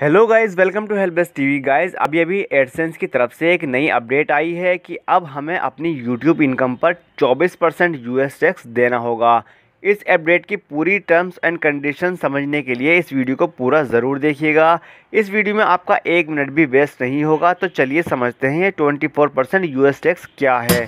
hello guys welcome to help T TV guys अभी अभी AdSense की तरफ से एक नई अपडेट आई है कि अब हमें अपनी यूट्यूब इनकम पर 24 परसेंट यू टैक्स देना होगा इस अपडेट की पूरी टर्म्स एंड कंडीशन समझने के लिए इस वीडियो को पूरा ज़रूर देखिएगा इस वीडियो में आपका एक मिनट भी वेस्ट नहीं होगा तो चलिए समझते हैं ट्वेंटी फोर परसेंट टैक्स क्या है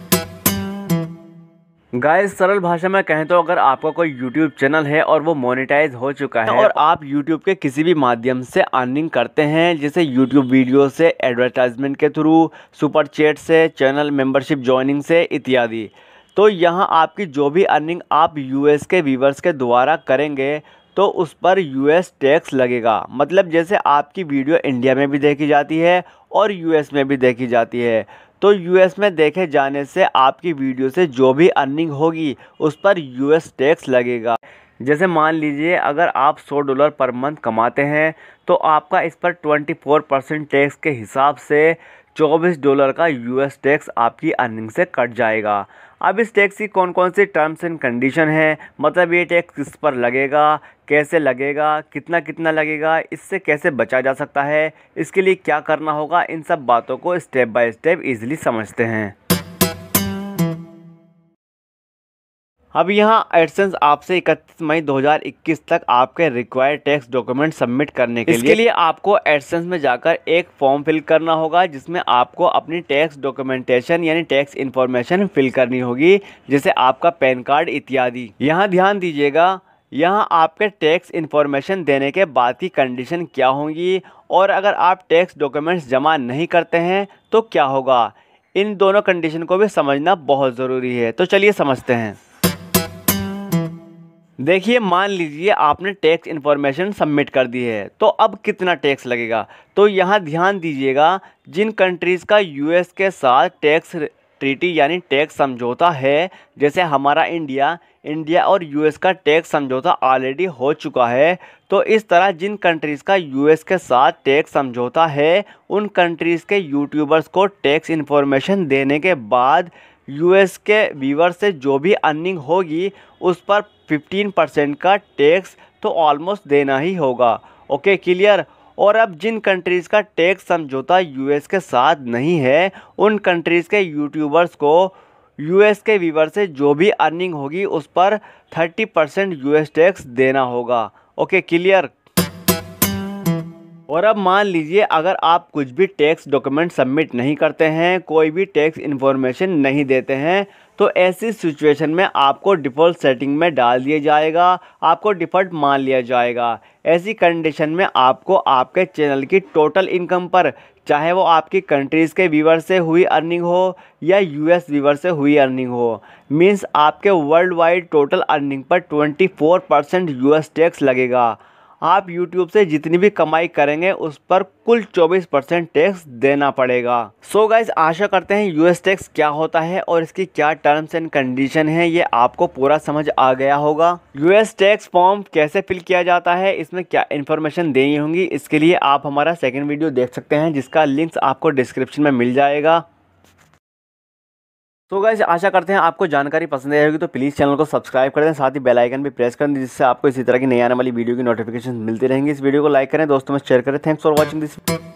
गाइस सरल भाषा में कहें तो अगर आपका कोई यूट्यूब चैनल है और वो मोनेटाइज हो चुका है और आप यूट्यूब के किसी भी माध्यम से अर्निंग करते हैं जैसे यूट्यूब वीडियो से एडवर्टाइजमेंट के थ्रू सुपर चैट से चैनल मेंबरशिप ज्वाइनिंग से इत्यादि तो यहाँ आपकी जो भी अर्निंग आप यूएस के व्यूवर्स के द्वारा करेंगे तो उस पर यू टैक्स लगेगा मतलब जैसे आपकी वीडियो इंडिया में भी देखी जाती है और यू में भी देखी जाती है तो यूएस में देखे जाने से आपकी वीडियो से जो भी अर्निंग होगी उस पर यूएस टैक्स लगेगा जैसे मान लीजिए अगर आप सौ डॉलर पर मंथ कमाते हैं तो आपका इस पर ट्वेंटी फोर परसेंट टैक्स के हिसाब से चौबीस डॉलर का यूएस टैक्स आपकी अर्निंग से कट जाएगा अब इस टैक्स की कौन कौन सी टर्म्स एंड कंडीशन है मतलब ये टैक्स किस पर लगेगा कैसे लगेगा कितना कितना लगेगा इससे कैसे बचा जा सकता है इसके लिए क्या करना होगा इन सब बातों को स्टेप बाय स्टेप ईज़िली समझते हैं अब यहाँ एडसेंस आपसे 31 मई 2021 तक आपके रिक्वायर्ड टैक्स डॉक्यूमेंट सबमिट करने के लिए लिए आपको एडसेंस में जाकर एक फॉर्म फिल करना होगा जिसमें आपको अपनी टैक्स डॉक्यूमेंटेशन यानी टैक्स इन्फॉर्मेशन फिल करनी होगी जैसे आपका पैन कार्ड इत्यादि यहाँ ध्यान दीजिएगा यहाँ आपके टैक्स इन्फॉर्मेशन देने के बाद की कंडीशन क्या होंगी और अगर आप टैक्स डॉक्यूमेंट्स जमा नहीं करते हैं तो क्या होगा इन दोनों कंडीशन को भी समझना बहुत ज़रूरी है तो चलिए समझते हैं देखिए मान लीजिए आपने टैक्स इन्फॉर्मेशन सबमिट कर दी है तो अब कितना टैक्स लगेगा तो यहाँ ध्यान दीजिएगा जिन कंट्रीज़ का यूएस के साथ टैक्स ट्रीटी यानी टैक्स समझौता है जैसे हमारा इंडिया इंडिया और यूएस का टैक्स समझौता ऑलरेडी हो चुका है तो इस तरह जिन कंट्रीज़ का यूएस के साथ टैक्स समझौता है उन कंट्रीज़ के यूट्यूबर्स को टैक्स इन्फॉर्मेशन देने के बाद यूएस के वीवर से जो भी अर्निंग होगी उस पर 15 परसेंट का टैक्स तो ऑलमोस्ट देना ही होगा ओके क्लियर और अब जिन कंट्रीज़ का टैक्स समझौता यूएस के साथ नहीं है उन कंट्रीज़ के यूट्यूबर्स को यूएस के वीवर से जो भी अर्निंग होगी उस पर 30 परसेंट यूएस टैक्स देना होगा ओके क्लियर और अब मान लीजिए अगर आप कुछ भी टैक्स डॉक्यूमेंट सबमिट नहीं करते हैं कोई भी टैक्स इन्फॉर्मेशन नहीं देते हैं तो ऐसी सिचुएशन में आपको डिफ़ॉल्ट सेटिंग में डाल दिया जाएगा आपको डिफ़ॉल्ट मान लिया जाएगा ऐसी कंडीशन में आपको आपके चैनल की टोटल इनकम पर चाहे वो आपकी कंट्रीज़ के वीवर से हुई अर्निंग हो या एस वीवर से हुई अर्निंग हो मीन्स आपके वर्ल्ड वाइड टोटल अर्निंग पर ट्वेंटी परसेंट टैक्स लगेगा आप YouTube से जितनी भी कमाई करेंगे उस पर कुल 24 परसेंट टैक्स देना पड़ेगा सो so गाइज आशा करते हैं यूएस टैक्स क्या होता है और इसकी क्या टर्म्स एंड कंडीशन है ये आपको पूरा समझ आ गया होगा यूएस टैक्स फॉर्म कैसे फिल किया जाता है इसमें क्या इन्फॉर्मेशन देनी होंगी इसके लिए आप हमारा सेकेंड वीडियो देख सकते हैं जिसका लिंक आपको डिस्क्रिप्शन में मिल जाएगा तो गाइस आशा करते हैं आपको जानकारी पसंद आई होगी तो प्लीज़ चैनल को सब्सक्राइब कर दें साथ ही बेल आइकन भी प्रेस कर दें जिससे आपको इसी तरह की नई आने वाली वीडियो की नोटिफिकेशन मिलती रहेंगी इस वीडियो को लाइक करें दोस्तों में शेयर करें थैंक्स फॉर वॉचिंग दिस